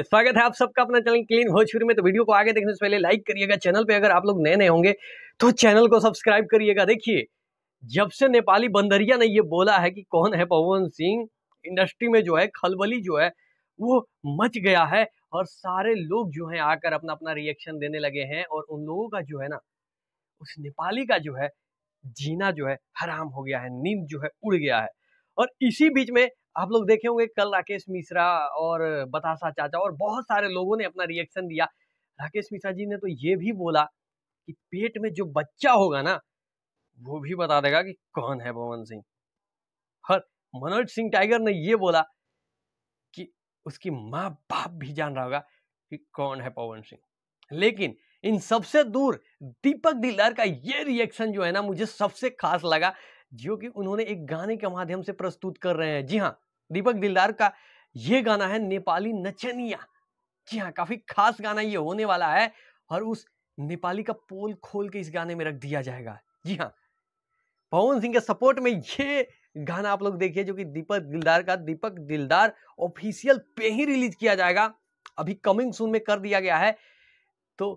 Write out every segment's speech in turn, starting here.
स्वागत है आप सबका अपना चैनल क्लीन भोजपुरी में तो वीडियो को आगे देखने से पहले लाइक करिएगा चैनल पे अगर आप लोग नए नए होंगे तो चैनल को सब्सक्राइब करिएगा देखिए जब से नेपाली बंदरिया ने ये बोला है कि कौन है पवन सिंह इंडस्ट्री में जो है खलबली जो है वो मच गया है और सारे लोग जो है आकर अपना अपना रिएक्शन देने लगे हैं और उन लोगों का जो है ना उस नेपाली का जो है जीना जो है हराम हो गया है नींद जो है उड़ गया है और इसी बीच में आप लोग देखे होंगे कल राकेश मिश्रा और बतासा चाचा और बहुत सारे लोगों ने अपना रिएक्शन दिया राकेश मिश्रा जी ने तो ये भी बोला कि पेट में जो बच्चा होगा ना वो भी बता देगा कि कौन है पवन सिंह और मनोज सिंह टाइगर ने ये बोला कि उसकी माँ बाप भी जान रहा होगा कि कौन है पवन सिंह लेकिन इन सबसे दूर दीपक दिलदार का ये रिएक्शन जो है ना मुझे सबसे खास लगा जो कि उन्होंने एक गाने के माध्यम से प्रस्तुत कर रहे हैं जी हाँ दीपक दिलदार का ये गाना है नेपाली नचनिया जी हाँ काफी खास गाना ये होने वाला है और उस नेपाली का पोल खोल के इस गाने में रख दिया जाएगा जी हाँ पवन सिंह के सपोर्ट में ये गाना आप लोग देखिए जो कि दीपक दिलदार का दीपक दिलदार ऑफिशियल पे ही रिलीज किया जाएगा अभी कमिंग सून में कर दिया गया है तो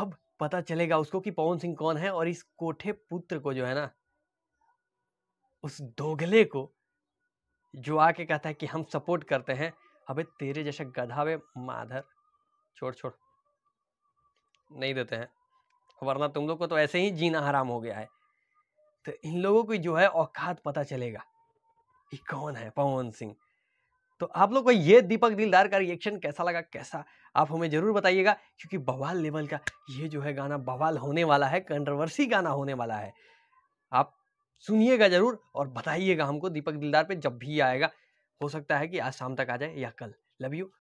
अब पता चलेगा उसको कि पवन सिंह कौन है और इस कोठे पुत्र को जो है ना उस दोगले को जो आके कहता है कि हम सपोर्ट करते हैं अबे तेरे जैसे गधावे माधर छोड़ छोड़ नहीं देते हैं वरना तुम लोग को तो ऐसे ही जीना हराम हो गया है तो इन लोगों की जो है औकात पता चलेगा कि कौन है पवन सिंह तो आप लोग को ये दीपक दिलदार का रिएक्शन कैसा लगा कैसा आप हमें ज़रूर बताइएगा क्योंकि बवाल लेवल का ये जो है गाना बवाल होने वाला है कंट्रोवर्सी गाना होने वाला है आप सुनिएगा जरूर और बताइएगा हमको दीपक दिलदार पे जब भी आएगा हो सकता है कि आज शाम तक आ जाए या कल लव यू